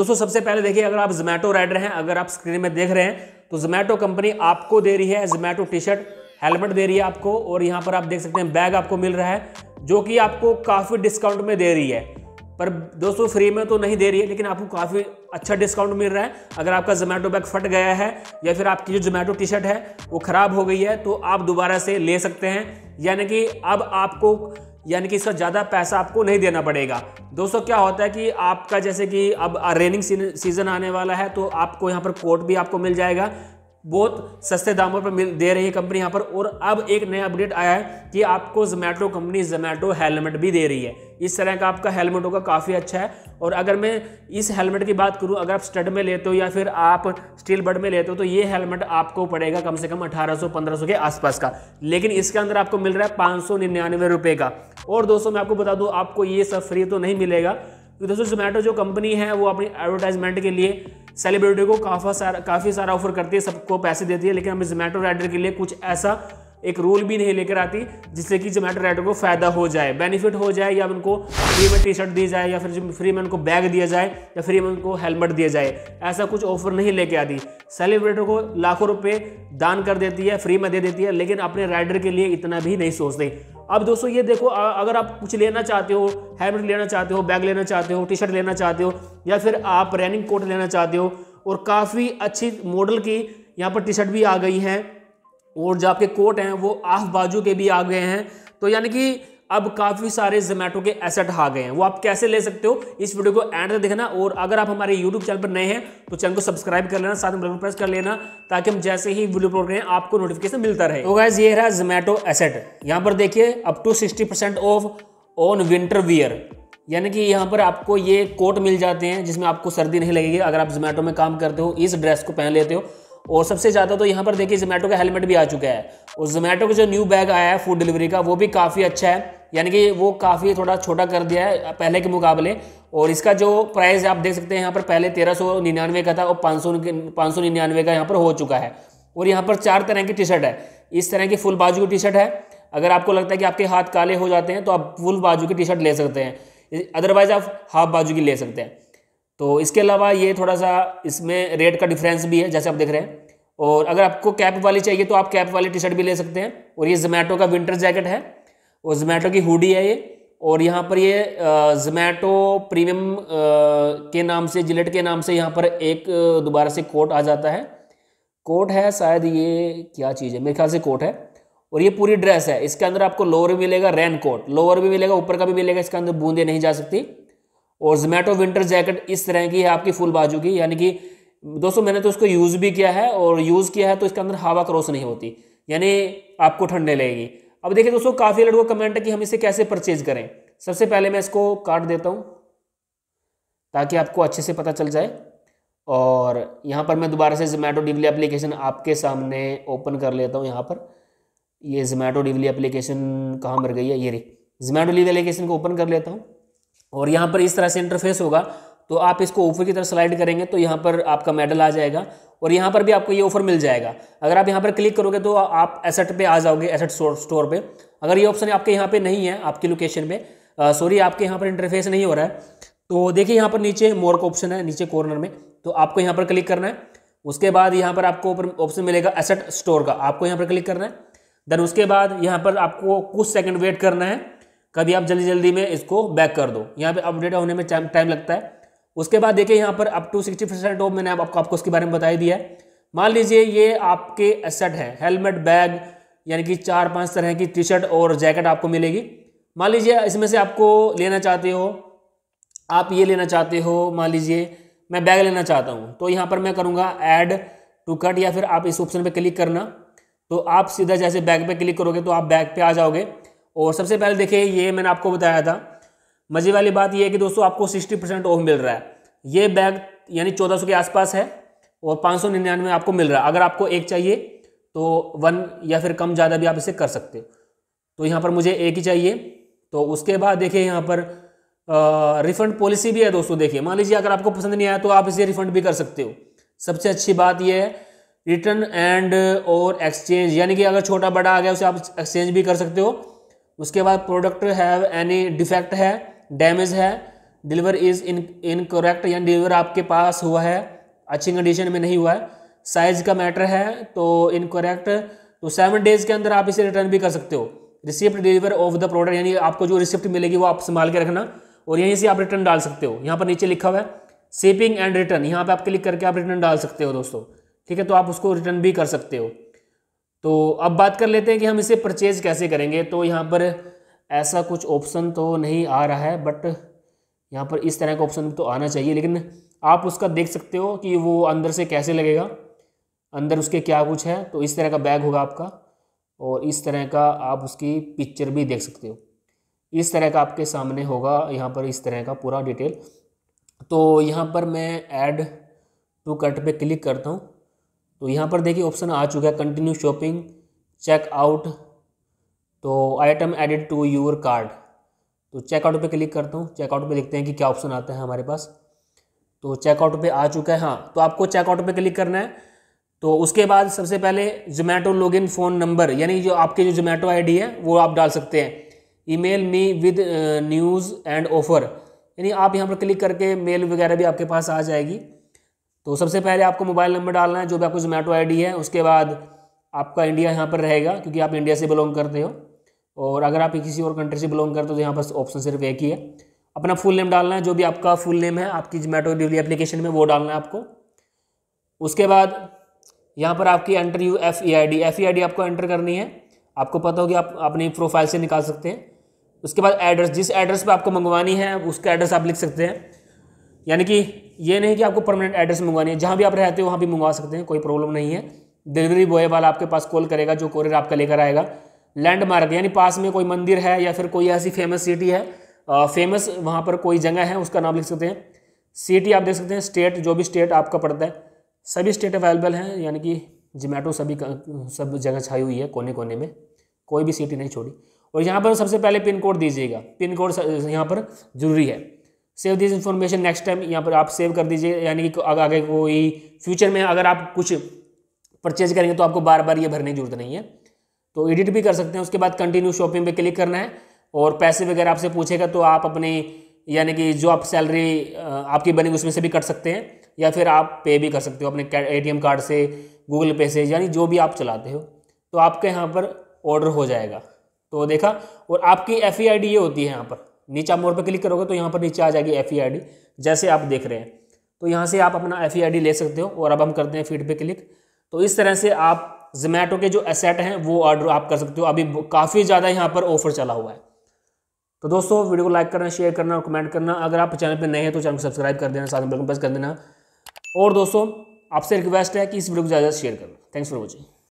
दोस्तों सबसे पहले देखिए अगर आप जोमेटो राइडर हैं अगर आप स्क्रीन में देख रहे हैं तो जोमेटो कंपनी आपको दे रही है जोमेटो टी शर्ट हेलमेट दे रही है आपको और यहाँ पर आप देख सकते हैं बैग आपको मिल रहा है जो कि आपको काफ़ी डिस्काउंट में दे रही है पर दोस्तों फ्री में तो नहीं दे रही है लेकिन आपको काफ़ी अच्छा डिस्काउंट मिल रहा है अगर आपका जोमेटो बैग फट गया है या फिर आपकी जो जोमेटो टी शर्ट है वो ख़राब हो गई है तो आप दोबारा से ले सकते हैं यानी कि अब आपको यानी कि इसका ज़्यादा पैसा आपको नहीं देना पड़ेगा दोस्तों क्या होता है कि आपका जैसे कि अब रेनिंग सीजन आने वाला है तो आपको यहाँ पर कोट भी आपको मिल जाएगा बहुत सस्ते दामों पर मिल दे रही है कंपनी यहाँ पर और अब एक नया अपडेट आया है कि आपको जोमेटो कंपनी जोमेटो हेलमेट भी दे रही है इस तरह का आपका हेलमेट होगा काफ़ी अच्छा है और अगर मैं इस हेलमेट की बात करूँ अगर आप स्टड में लेते हो या फिर आप स्टील बड में लेते हो तो ये हेलमेट आपको पड़ेगा कम से कम अठारह सौ के आसपास का लेकिन इसके अंदर आपको मिल रहा है पाँच सौ निन्यानवे रुपये का और दोस्तों मैं आपको बता दूँ आपको ये सब फ्री तो नहीं मिलेगा क्योंकि तो दोस्तों जोमेटो जो कंपनी है वो अपनी एडवर्टाइजमेंट के लिए सेलिब्रिटी को काफ़ी सारा काफ़ी सारा ऑफर करती है सबको पैसे देती है लेकिन हमें जोमेटो राइडर के लिए कुछ ऐसा एक रूल भी नहीं लेकर आती जिससे कि जोमेटो राइडर को फायदा हो जाए बेनिफिट हो जाए या उनको फ्री में टी शर्ट दी जाए या फिर फ्री में उनको बैग दिया जाए या फ्री में उनको हेलमेट दिया जाए ऐसा कुछ ऑफर नहीं लेके आती सेलिब्रेटर को लाखों रुपए दान कर देती है फ्री में दे देती है लेकिन अपने राइडर के लिए इतना भी नहीं सोचते अब दोस्तों ये देखो अगर आप कुछ लेना चाहते हो हेलमेट लेना चाहते हो बैग लेना चाहते हो टी शर्ट लेना चाहते हो या फिर आप रनिंग कोट लेना चाहते हो और काफ़ी अच्छी मॉडल की यहाँ पर टी शर्ट भी आ गई हैं और जो आपके कोट हैं वो आफ बाजू के भी आ गए हैं तो यानी कि अब काफ़ी सारे जोमेटो के एसेट आ गए हैं वो आप कैसे ले सकते हो इस वीडियो को एंड तक देखना और अगर आप हमारे यूट्यूब चैनल पर नए हैं तो चैनल को सब्सक्राइब कर लेना साथ में बटन प्रेस कर लेना ताकि हम जैसे ही वीडियो रहे हैं आपको नोटिफिकेशन मिलता रहे तो गैस ये रहा जोमेटो एसेट यहाँ पर देखिए up to sixty percent off on winter wear यानी कि यहाँ पर आपको ये कोट मिल जाते हैं जिसमें आपको सर्दी नहीं लगेगी अगर आप जोमेटो में काम करते हो इस ड्रेस को पहन लेते हो और सबसे ज़्यादा तो यहाँ पर देखिए जोमेटो का हेलमेट भी आ चुका है और जोमेटो का जो न्यू बैग आया है फूड डिलीवरी का वो भी काफ़ी अच्छा है यानी कि वो काफ़ी थोड़ा छोटा कर दिया है पहले के मुकाबले और इसका जो प्राइस आप देख सकते हैं यहाँ पर पहले तेरह सौ निन्यानवे का था और पाँच सौ पाँच सौ निन्यानवे का यहाँ पर हो चुका है और यहाँ पर चार तरह की टी शर्ट है इस तरह की फुल बाजू की टी शर्ट है अगर आपको लगता है कि आपके हाथ काले हो जाते हैं तो आप फुल बाजू की टी शर्ट ले सकते हैं अदरवाइज आप हाफ बाजू की ले सकते हैं तो इसके अलावा ये थोड़ा सा इसमें रेट का डिफरेंस भी है जैसे आप देख रहे हैं और अगर आपको कैप वाली चाहिए तो आप कैप वाली टी शर्ट भी ले सकते हैं और ये जोमेटो का विंटर जैकेट है और जोमेटो की हुडी है ये और यहाँ पर ये जोमेटो प्रीमियम के नाम से जिलेट के नाम से यहाँ पर एक दोबारा से कोट आ जाता है कोट है शायद ये क्या चीज़ है मेरे ख्याल से कोट है और ये पूरी ड्रेस है इसके अंदर आपको लोअर भी मिलेगा रेन कोट लोअर भी मिलेगा ऊपर का भी मिलेगा इसके अंदर बूंदे नहीं जा सकती और जोमेटो विंटर जैकेट इस तरह की है आपकी फुल बाजू की यानी कि दोस्तों मैंने तो इसको यूज़ भी किया है और यूज़ किया है तो इसके अंदर हवा क्रॉस नहीं होती यानी आपको ठंडे लगेगी अब देखिए दोस्तों काफ़ी लड़कों कमेंट है कि हम इसे कैसे परचेज करें सबसे पहले मैं इसको काट देता हूँ ताकि आपको अच्छे से पता चल जाए और यहाँ पर मैं दोबारा से जोमेटो डिवली एप्लीकेशन आपके सामने ओपन कर लेता हूँ यहाँ पर ये जोमेटो डिवली एप्लीकेशन कहाँ मर गई है ये रही जोमेटो डिवली एप्लीकेशन को ओपन कर लेता हूँ और यहाँ पर इस तरह से इंटरफेस होगा तो आप इसको ऊपर की तरफ स्लाइड करेंगे तो यहाँ पर आपका मेडल आ जाएगा और यहाँ पर भी आपको ये ऑफर मिल जाएगा अगर आप यहाँ पर क्लिक करोगे तो आप एसेट पे आ जाओगे एसेट स्टोर पे अगर ये ऑप्शन आपके यहाँ पे नहीं है आपकी लोकेशन पे सॉरी आपके यहाँ पर इंटरफेस नहीं हो रहा है तो देखिए यहाँ पर नीचे मोर का ऑप्शन है नीचे कॉर्नर में तो आपको यहाँ पर क्लिक करना है उसके बाद यहाँ पर आपको ऑप्शन मिलेगा एसेट स्टोर का आपको यहाँ पर क्लिक करना है देन उसके बाद यहाँ पर आपको कुछ सेकेंड वेट करना है कभी आप जल्दी जल्दी में इसको बैक कर दो यहाँ पे अपडेट होने में टाइम लगता है उसके बाद देखिए यहाँ पर up to sixty percent off मैंने आपको आपको उसके बारे में बताया दिया है मान लीजिए ये आपके एसेट है हेलमेट बैग यानी कि चार पांच तरह की टी शर्ट और जैकेट आपको मिलेगी मान लीजिए इसमें से आपको लेना चाहते हो आप ये लेना चाहते हो मान लीजिए मैं बैग लेना चाहता हूँ तो यहाँ पर मैं करूँगा एड टू कट या फिर आप इस ऑप्शन पर क्लिक करना तो आप सीधा जैसे बैग पर क्लिक करोगे तो आप बैग पर आ जाओगे और सबसे पहले देखिए ये मैंने आपको बताया था मजे वाली बात यह है कि दोस्तों आपको सिक्सटी परसेंट ऑफ मिल रहा है ये बैग यानी चौदह सौ के आसपास है और पाँच सौ निन्यानवे आपको मिल रहा है अगर आपको एक चाहिए तो वन या फिर कम ज़्यादा भी आप इसे कर सकते हो तो यहाँ पर मुझे एक ही चाहिए तो उसके बाद देखिए यहाँ पर रिफंड पॉलिसी भी है दोस्तों देखिए मान लीजिए अगर आपको पसंद नहीं आया तो आप इसे रिफंड भी कर सकते हो सबसे अच्छी बात यह है रिटर्न एंड और एक्सचेंज यानी कि अगर छोटा बड़ा आ गया उसे आप एक्सचेंज भी कर सकते हो उसके बाद प्रोडक्ट हैव एनी डिफेक्ट है डैमेज है डिलीवर इज इन इनकोरेक्ट यानी डिलीवर आपके पास हुआ है अच्छी कंडीशन में नहीं हुआ है साइज का मैटर है तो इनकोरेक्ट तो सेवन डेज के अंदर आप इसे रिटर्न भी कर सकते हो receipt deliver of the product यानी आपको जो रिसिप्ट मिलेगी वो आप संभाल के रखना और यहीं से आप रिटर्न डाल सकते हो यहाँ पर नीचे लिखा हुआ है सेपिंग एंड रिटर्न यहाँ पर आप क्लिक करके आप रिटर्न डाल सकते हो दोस्तों ठीक है तो आप उसको रिटर्न भी कर सकते हो तो अब बात कर लेते हैं कि हम इसे परचेज कैसे करेंगे तो यहाँ पर ऐसा कुछ ऑप्शन तो नहीं आ रहा है बट यहाँ पर इस तरह का ऑप्शन तो आना चाहिए लेकिन आप उसका देख सकते हो कि वो अंदर से कैसे लगेगा अंदर उसके क्या कुछ है तो इस तरह का बैग होगा आपका और इस तरह का आप उसकी पिक्चर भी देख सकते हो इस तरह का आपके सामने होगा यहाँ पर इस तरह का पूरा डिटेल तो यहाँ पर मैं ऐड टू कट पे क्लिक करता हूँ तो यहाँ पर देखिए ऑप्शन आ चुका है कंटिन्यू शॉपिंग चेकआउट तो item added to your cart तो चेकआउट पे क्लिक करता हूँ चेकआउट पे देखते हैं कि क्या ऑप्शन आता है हमारे पास तो चेकआउट पे आ चुका है हाँ तो आपको चेकआउट पे क्लिक करना है तो उसके बाद सबसे पहले जोमेटो लॉगिन फ़ोन नंबर यानी जो आपके जो जोमेटो आईडी है वो आप डाल सकते हैं email me with news and offer यानी आप यहाँ पर क्लिक करके मेल वगैरह भी आपके पास आ जाएगी तो सबसे पहले आपको मोबाइल नंबर डालना है जो भी आपको जोमेटो आई है उसके बाद आपका इंडिया यहाँ पर रहेगा क्योंकि आप इंडिया से बिलोंग करते हो और अगर आप किसी और कंट्री से बिलोंग करते हो तो यहाँ पर ऑप्शन सिर्फ एक ही है अपना फुल नेम डालना है जो भी आपका फुल नेम है आपकी जोमेटो डिलीवरी एप्लीकेशन में वो डालना है आपको उसके बाद यहाँ पर आपकी enter U F E I D F E I D आपको एंटर करनी है आपको पता होगी आप अपनी प्रोफाइल से निकाल सकते हैं उसके बाद एड्रेस जिस एड्रेस पर आपको मंगवानी है उसका एड्रेस आप लिख सकते हैं यानी कि ये नहीं कि आपको परमानेंट एड्रेस मंगवानी है जहाँ भी आप रहते हो वहाँ भी मंगवा सकते हैं कोई प्रॉब्लम नहीं है डिलीवरी बॉय वाला आपके पास कॉल करेगा जो कोरियर आपका लेकर आएगा लैंडमार्क यानी पास में कोई मंदिर है या फिर कोई ऐसी फेमस सिटी है फेमस वहाँ पर कोई जगह है उसका नाम लिख सकते हैं सिटी आप देख सकते हैं स्टेट जो भी स्टेट आपका पड़ता है सभी स्टेट अवेलेबल हैं यानी कि जोमेटो सभी सब जगह छाई हुई है कोने कोने में कोई भी सिटी नहीं छोड़ी और यहाँ पर सबसे पहले पिन कोड दीजिएगा पिन कोड यहाँ पर ज़रूरी है save this information next time यहाँ पर आप सेव कर दीजिए यानी कि आगे कोई फ्यूचर में अगर आप कुछ परचेज करेंगे तो आपको बार बार ये भरने की जरूरत नहीं है तो एडिट भी कर सकते हैं उसके बाद कंटिन्यू शॉपिंग पे क्लिक करना है और पैसे वगैरह आपसे पूछेगा तो आप अपने यानी कि जो आप सैलरी आपकी बनेगी उसमें से भी कट सकते हैं या फिर आप पे भी कर सकते हो अपने ए कार्ड से गूगल पे से यानी जो भी आप चलाते हो तो आपके यहाँ पर ऑर्डर हो जाएगा तो देखा और आपकी एफ e ये होती है यहाँ पर नीचा मोर पर क्लिक करोगे तो यहाँ पर नीचे आ जाएगी एफ e जैसे आप देख रहे हैं तो यहाँ से आप अपना एफ e ले सकते हो और अब हम करते हैं फीड पे क्लिक तो इस तरह से आप जोमेटो के जो एसेट हैं वो ऑर्डर आप कर सकते हो अभी काफ़ी ज़्यादा यहाँ पर ऑफर चला हुआ है तो दोस्तों वीडियो को लाइक करना शेयर करना और कमेंट करना अगर आप चैनल पर नए हैं तो चैनल को सब्सक्राइब कर देना साथ में बेल प्रेस कर देना और दोस्तों आपसे रिक्वेस्ट है कि इस वीडियो को ज़्यादा शेयर करना थैंक्स फॉर वॉचिंग